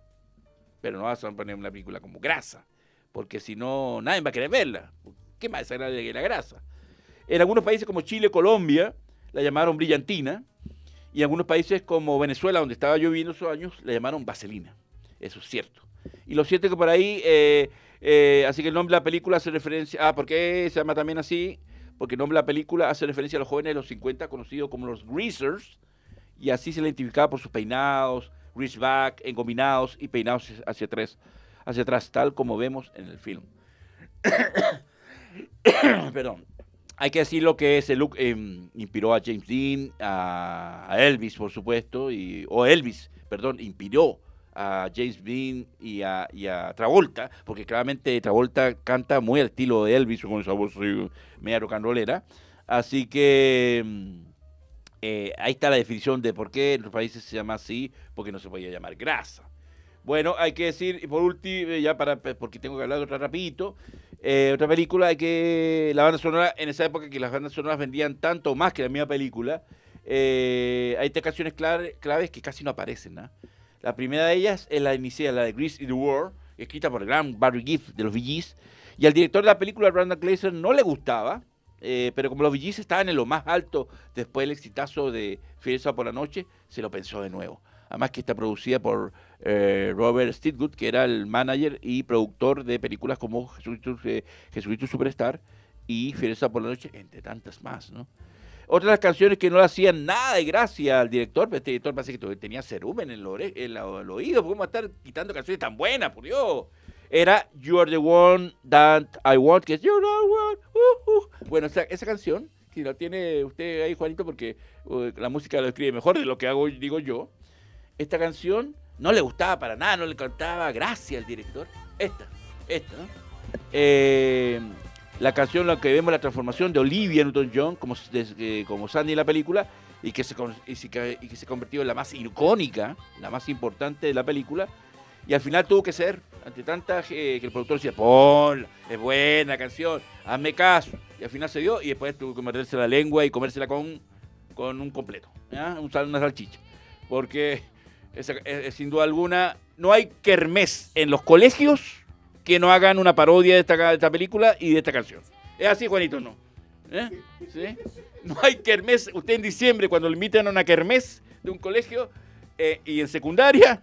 Pero no vas a poner una película como grasa porque si no, nadie va a querer verla. ¿Qué más de que la grasa? En algunos países como Chile, Colombia, la llamaron brillantina, y en algunos países como Venezuela, donde estaba yo viviendo esos años, la llamaron vaselina. Eso es cierto. Y lo cierto es que por ahí, eh, eh, así que el nombre de la película hace referencia, ah, ¿por qué se llama también así? Porque el nombre de la película hace referencia a los jóvenes de los 50, conocidos como los greasers, y así se identificaba por sus peinados, back, engominados y peinados hacia tres hacia atrás, tal como vemos en el film. Perdón. Hay que decir lo que ese look eh, inspiró a James Dean, a, Elvis, por supuesto, y, o Elvis, perdón, inspiró a James Dean y a, Travolta, porque claramente Travolta canta muy al estilo de Elvis, con esa voz eh, media rock Así que... Mm, eh, ahí está la definición de por qué en los países se llama así, porque no se podía llamar grasa. Bueno, hay que decir, por último, eh, ya para, porque tengo que hablar de otra rapidito, eh, otra película, hay que, la banda sonora, en esa época que las bandas sonoras vendían tanto más que la misma película, eh, hay tres canciones claves que casi no aparecen, ¿ah? La primera de ellas es la inicial, la de Grease in the World, escrita por el gran Barry Giff de los VGs, y al director de la película, Brandon Glazer, no le gustaba, pero como los VGs estaban en lo más alto después del exitazo de Fiesta por la Noche, se lo pensó de nuevo además que está producida por eh, Robert Stidgood, que era el manager y productor de películas como eh, Jesucristo, Superstar y Fiereza por la Noche, entre tantas más, ¿no? Otra las canciones que no le hacían nada de gracia al director, pero pues este director parece que tenía cerumen en, los oídos, el oído, estar quitando canciones tan buenas, por Dios? Era You Are the One That I Want, que es You Are the One. Bueno, esa, canción, si la tiene usted ahí, Juanito, porque uh, la música lo escribe mejor de lo que hago, digo yo, esta canción no le gustaba para nada, no le cantaba gracias al director. Esta, esta. Eh, la canción en la que vemos la transformación de Olivia Newton-John como, como Sandy en la película y que, se, se convirtió en la más icónica, la más importante de la película. Y al final tuvo que ser, ante tanta que el productor decía, pon, es buena canción, hazme caso. Y al final se dio y después tuvo que meterse la lengua y comérsela con, con un completo, ¿ya? una salchicha. Porque sin duda alguna, no hay kermés en los colegios que no hagan una parodia de esta, de esta película y de esta canción. Es así, Juanito, ¿no? ¿Eh? No hay kermés. Usted en diciembre, cuando le una kermés de un colegio eh, y en secundaria,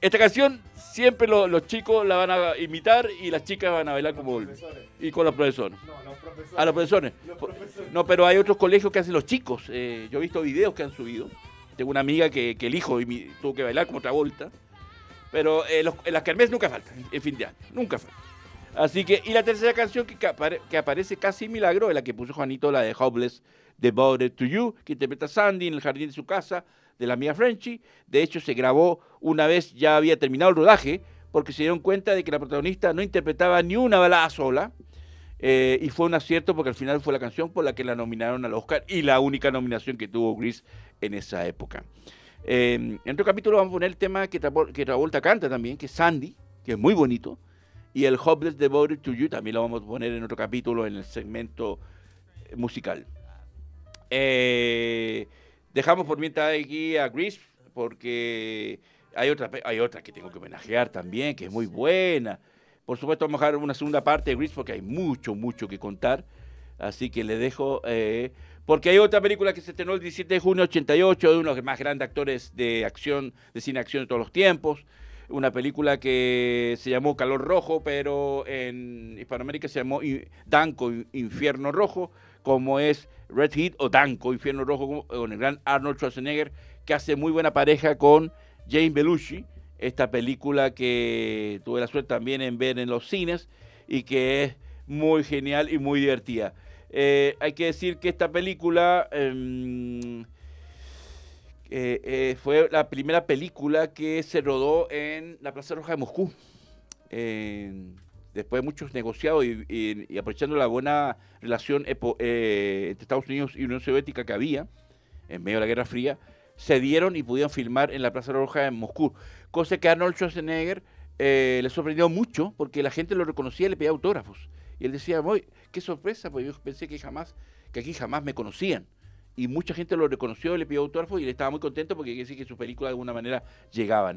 esta canción siempre los chicos la van a imitar y las chicas van a bailar como Y con los profesores. A los profesores. No, pero hay otros colegios que hacen los chicos. Eh, yo he visto videos que han subido tengo una amiga que, que el hijo y tuvo que bailar como otra vuelta. Pero eh, eh, las carmes nunca falta, en fin de año, nunca falta. Así que, y la tercera canción que, aparece casi milagro es la que puso Juanito, la de Hopeless, Devoted to You, que interpreta Sandy en el jardín de su casa, de la amiga Frenchy. De hecho, se grabó una vez ya había terminado el rodaje, porque se dieron cuenta de que la protagonista no interpretaba ni una balada sola, eh, y fue un acierto porque al final fue la canción por la que la nominaron al Oscar y la única nominación que tuvo Gris en esa época. Em, en otro capítulo vamos a poner el tema que, Travolta canta también, que es Sandy, que es muy bonito, y el Hopeless Devoted to You también lo vamos a poner en otro capítulo en el segmento musical. Eh, dejamos por mientras aquí a Gris porque hay otra, hay otra que tengo que homenajear también, que es muy buena. Por supuesto, vamos a dejar una segunda parte de Gris, porque hay mucho, mucho que contar. Así que le dejo. Eh, porque hay otra película que se estrenó el 17 de junio de 88, de uno de los más grandes actores de acción, de cine acción de todos los tiempos. Una película que se llamó Calor Rojo, pero en Hispanoamérica se llamó Danco Infierno Rojo, como es Red Heat o Danco Infierno Rojo, con el gran Arnold Schwarzenegger, que hace muy buena pareja con Jane Belushi esta película que tuve la suerte también en ver en los cines y que es muy genial y muy divertida. Eh, hay que decir que esta película em, eh, eh, fue la primera película que se rodó en la Plaza Roja de Moscú. después de muchos negociados y aprovechando la buena relación entre Estados Unidos y Unión Soviética que había en medio de la Guerra Fría, se dieron y pudieron filmar en la Plaza Roja en Moscú. Cosa que Arnold Schwarzenegger eh, le sorprendió mucho porque la gente lo reconocía y le pedía autógrafos. Y él decía, Muy, qué sorpresa, porque yo pensé que jamás, que aquí jamás me conocían. Y mucha gente lo reconoció, le pidió autógrafos y él estaba muy contento porque quiere decir que su película de alguna manera ...llegaba,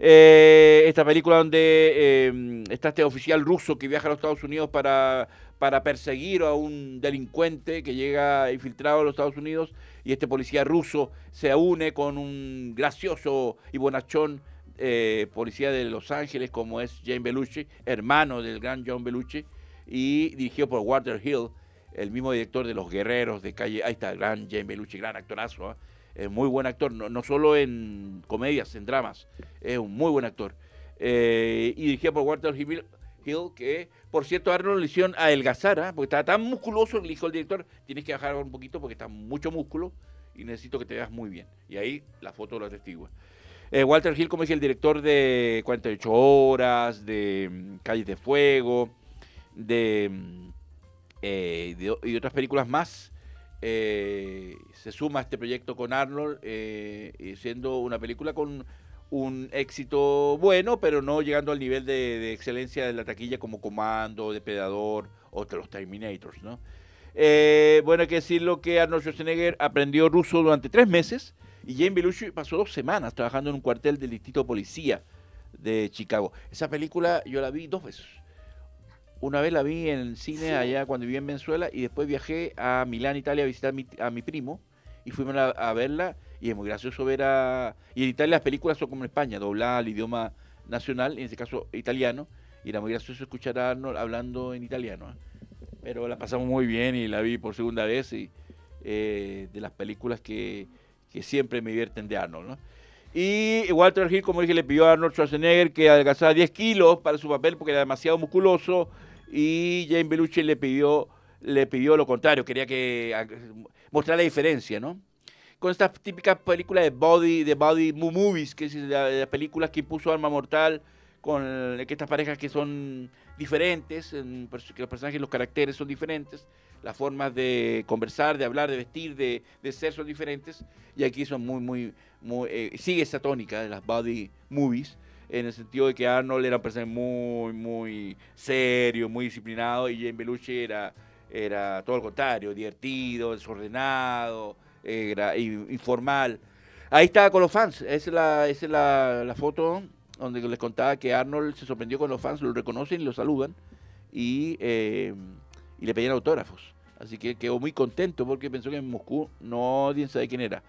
eh, esta película donde eh, está este oficial ruso que viaja a los Estados Unidos para, para perseguir a un delincuente que llega infiltrado a los Estados Unidos y este policía ruso se une con un gracioso y bonachón eh, policía de Los Ángeles como es James Belushi, hermano del gran John Belushi, y dirigido por Walter Hill, el mismo director de Los Guerreros de Calle. Ahí está, gran James Belushi, gran actorazo, ¿ah? muy buen actor, no, solo en comedias, en dramas, es un muy buen actor. Eh, y dirigido por Walter Hill que por cierto, Arnold le hicieron adelgazar, ¿eh? porque estaba tan musculoso le dijo el director, tienes que bajar un poquito porque está mucho músculo y necesito que te veas muy bien. Y ahí la foto lo atestigua. Eh, Walter Hill, como dije, el director de 48 horas, de mm, Calles de Fuego, de, mm, eh, y otras películas más, eh, se suma a este proyecto con Arnold, siendo una película con un éxito bueno, pero no llegando al nivel de, excelencia de la taquilla como Comando, Depredador o los Terminators, ¿no? Eh, bueno, hay que decirlo que Arnold Schwarzenegger aprendió ruso durante tres meses y Jane Belushi pasó dos semanas trabajando en un cuartel del Distrito Policía de Chicago. Esa película yo la vi dos veces. Una vez la vi en cine allá cuando viví en Venezuela y después viajé a Milán, Italia, a visitar a mi, primo y fuimos a verla y es muy gracioso ver a... Y en Italia las películas son como en España, dobladas al idioma nacional, en este caso italiano, y era muy gracioso escuchar a Arnold hablando en italiano. ¿eh? Pero la pasamos muy bien y la vi por segunda vez y eh, de las películas que, que, siempre me divierten de Arnold. ¿no? Y Walter Hill, como dije, le pidió a Arnold Schwarzenegger que adelgazara 10 kilos para su papel porque era demasiado musculoso y Jane Belushi le pidió, le pidió lo contrario, quería que mostrar la diferencia, ¿no? con esta típica película de body, de body movies, que es la, película que puso Arma Mortal, con que estas parejas que son diferentes, que los personajes los caracteres son diferentes, las formas de conversar, de hablar, de vestir, de, ser son diferentes, y aquí son muy, muy, muy eh, sigue esa tónica de las body movies, en el sentido de que Arnold era un personaje muy, muy serio, muy disciplinado, y Jane Belushi era, era todo lo contrario, divertido, desordenado, informal. Ahí estaba con los fans, esa es, la, es la, foto donde les contaba que Arnold se sorprendió con los fans, lo reconocen, y lo saludan eh, y, le pedían autógrafos. Así que quedó muy contento porque pensó que en Moscú no bien sabe quién era.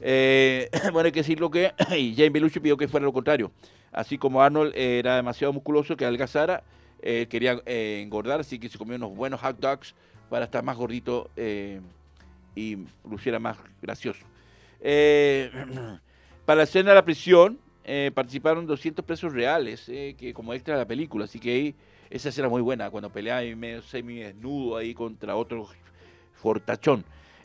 Eh, bueno, hay que decir lo que y Jamie Belushi pidió que fuera lo contrario. Así como Arnold era demasiado musculoso que algazara, eh, quería engordar, así que se comió unos buenos hot dogs para estar más gordito y luciera más gracioso. Eh, para la escena de la prisión eh, participaron 200 presos reales eh, que como extra de la película, así que esa escena muy buena, cuando peleaba y medio semi desnudo ahí contra otro fortachón.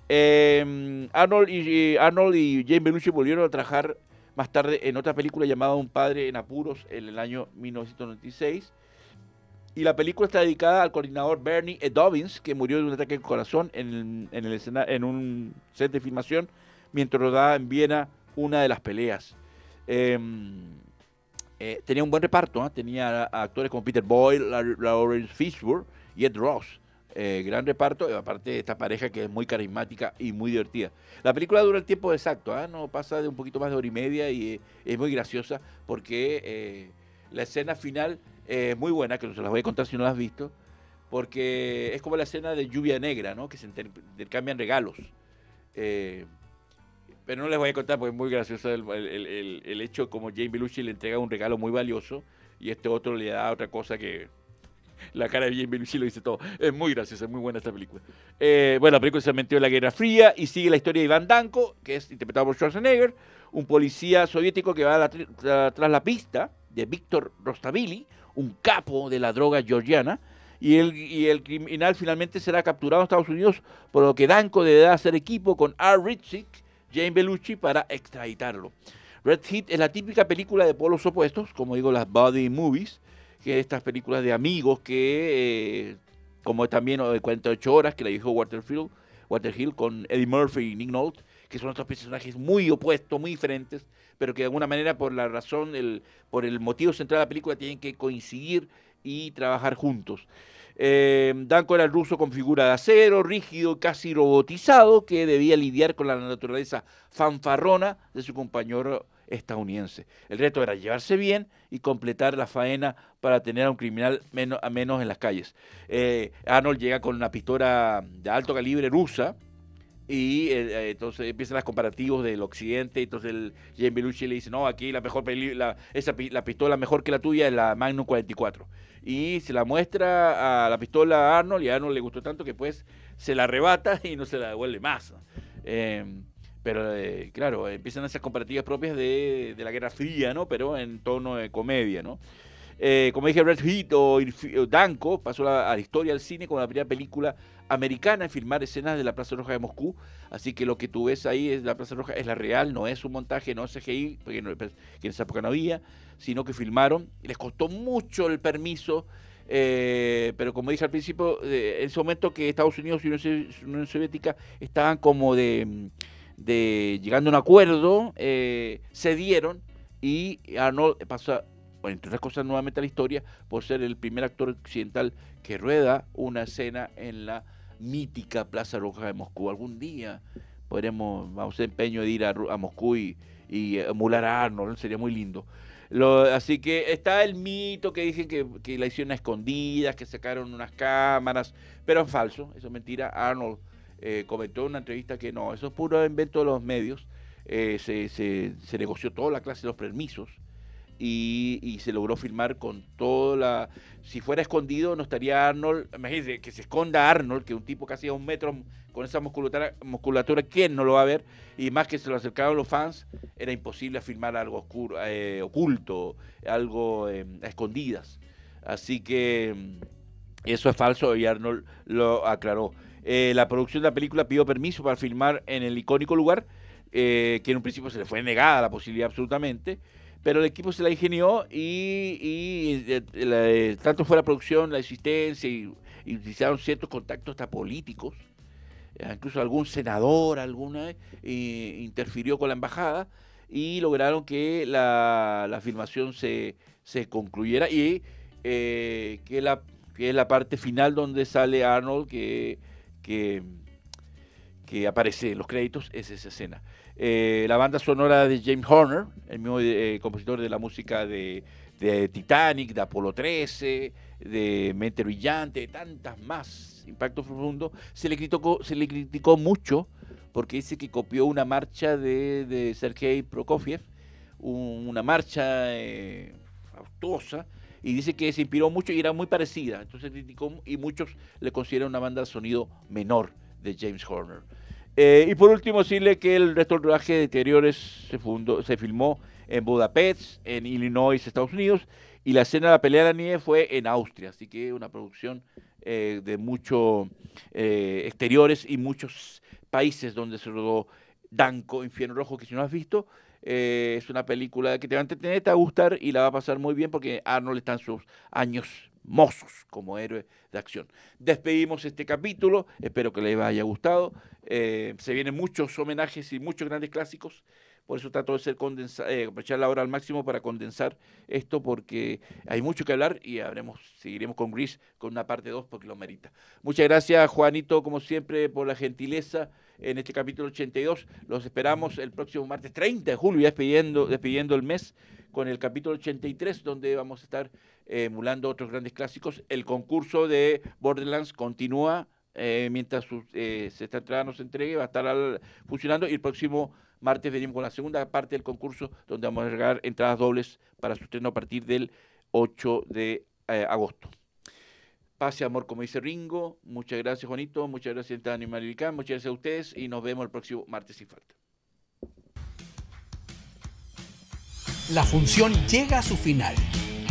Em, Arnold, y, Arnold y James Belushi volvieron a trabajar más tarde en otra película llamada Un padre en apuros en el año 1996 y la película está dedicada al coordinador Bernie e. Dobbins, que murió de un ataque al corazón en, en, el escena, en un set de filmación mientras rodaba en Viena una de las peleas. Em, eh, tenía un buen reparto, ¿ah? tenía actores como Peter Boyle, Lawrence Fishburne y Ed Ross. Eh, gran reparto, aparte de esta pareja que es muy carismática y muy divertida. La película dura el tiempo exacto, ¿ah? no pasa de un poquito más de hora y media y eh, es muy graciosa porque la escena final eh, muy buena, que no se las voy a contar si no las has visto, porque es como la escena de lluvia negra, ¿no? Que se intercambian regalos. Eh, pero no les voy a contar porque es muy gracioso el, el, el, hecho como James Belushi le entrega un regalo muy valioso y este otro le da otra cosa que la cara de James Belushi lo dice todo. Es muy graciosa, es muy buena esta película. Eh, bueno, la película se metió en la Guerra Fría y sigue la historia de Iván Danko, que es interpretado por Schwarzenegger, un policía soviético que va tras la pista de Víctor Rostavili, un capo de la droga georgiana, y el, criminal finalmente será capturado en Estados Unidos, por lo que Danco deberá hacer equipo con R. Ritchie, James Bellucci, para extraditarlo. Red Heat es la típica película de polos opuestos, como digo, las body movies, que es estas películas de amigos que, eh, como también de eh, 48 horas, que la dijo Waterfield, Hill con Eddie Murphy y Nick Nolte, que son otros personajes muy opuestos, muy diferentes, pero que de alguna manera por la razón, el, por el motivo central de la película tienen que coincidir y trabajar juntos. Eh, Danko era el ruso con figura de acero, rígido, casi robotizado, que debía lidiar con la naturaleza fanfarrona de su compañero estadounidense. El reto era llevarse bien y completar la faena para tener a un criminal menos, a menos en las calles. Eh, Arnold llega con una pistola de alto calibre rusa, y eh, eh, entonces empiezan las comparativos del occidente. Entonces el Jamie Belushi le dice, no, aquí la mejor la, esa, pistola mejor que la tuya es la Magnum 44. Y se la muestra a la pistola a Arnold y a Arnold le gustó tanto que pues se la arrebata y no se la devuelve más. Em, pero eh, claro, empiezan esas comparativas propias de, la Guerra Fría, ¿no? Pero en tono de comedia, ¿no? como dije, Red Heat o, Danko pasó a la historia del cine con la primera película americana filmar escenas de la Plaza Roja de Moscú. Así que lo que tú ves ahí es la Plaza Roja, es la real, no es un montaje, no es CGI, porque pues, en esa época no había, sino que filmaron. Les costó mucho el permiso. Eh, pero como dije al principio, en ese momento que Estados Unidos y Unión Soviética estaban como de, llegando a un acuerdo, se eh, cedieron y Arnold pasa, entre otras cosas, nuevamente a la historia por ser el primer actor occidental que rueda una escena en la mítica Plaza Roja de Moscú. Algún día podremos, vamos a empeño de ir a, a Moscú y, emular a Arnold, sería muy lindo. así que está el mito que dicen que, la hicieron a escondidas, que sacaron unas cámaras, pero es falso, eso es mentira. Arnold eh, comentó en una entrevista que no, eso es puro invento de los medios. Eh, se, se negoció toda la clase de los permisos y, se logró filmar con toda la... Si fuera escondido no estaría Arnold, imagínense que se esconda Arnold, que un tipo casi a un metro con esa musculatura, musculatura ¿quién no lo va a ver? Y más que se lo acercaron los fans, era imposible filmar algo oscuro, eh, oculto, algo em, a escondidas. Así que mm, eso es falso y Arnold lo aclaró. Eh, la producción de la película pidió permiso para filmar en el icónico lugar, eh, que en un principio se le fue negada la posibilidad absolutamente, pero el equipo se la ingenió y, eh, eh, eh, tanto fue la producción, la existencia y, y utilizaron ciertos contactos hasta políticos, incluso algún senador, alguna, interfirió con la embajada y lograron que la, la filmación se, concluyera y que, la, es la parte final donde sale Arnold que, que, que aparece en los créditos, es esa escena. Eh, la banda sonora de James Horner, el mismo eh, compositor de la música de, Titanic, de Apolo 13, de Mente Brillante, de tantas más, Impacto Profundo, se le criticó, se le criticó mucho porque dice que copió una marcha de, Sergei Prokofiev, una marcha eh, y dice que se inspiró mucho y era muy parecida. Entonces criticó y muchos le consideran una banda de sonido menor de James Horner. Eh, y por último, decirle que el resto del rodaje de Exteriores se, se filmó en Budapest, en Illinois, Estados Unidos, y la escena de la pelea de la nieve fue en Austria, así que una producción eh, de muchos eh, exteriores y muchos países donde se rodó Danco, Infierno Rojo, que si no has visto, es una película que te va a entretener, te va a gustar y la va a pasar muy bien porque Arnold está en sus años Mozos como héroe de acción. Despedimos este capítulo, espero que les haya gustado. Eh, se vienen muchos homenajes y muchos grandes clásicos, por eso trato de ser eh, aprovechar la hora al máximo para condensar esto, porque hay mucho que hablar y habremos, seguiremos con Gris con una parte 2 porque lo merita. Muchas gracias, Juanito, como siempre, por la gentileza en este capítulo 82. Los esperamos el próximo martes 30 de julio, ya despidiendo, despidiendo el mes con el capítulo 83, donde vamos a estar eh, emulando otros grandes clásicos. El concurso de Borderlands continúa eh, mientras eh, se está entrada se entregue, va a estar funcionando y el próximo martes venimos con la segunda parte del concurso, donde vamos a agregar entradas dobles para su estreno a partir del 8 de agosto. Paz amor, como dice Ringo. Muchas gracias, Juanito. Muchas gracias, Dani Marilcán. Muchas gracias a ustedes y nos vemos el próximo martes sin falta. La función llega a su final.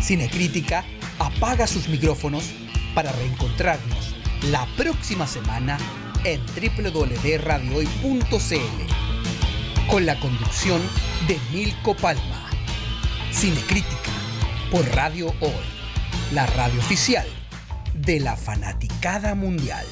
Cinecrítica apaga sus micrófonos para reencontrarnos la próxima semana en www.radiohoy.cl con la conducción de Milko Palma. Cinecrítica por Radio Hoy, la radio oficial de la fanaticada mundial.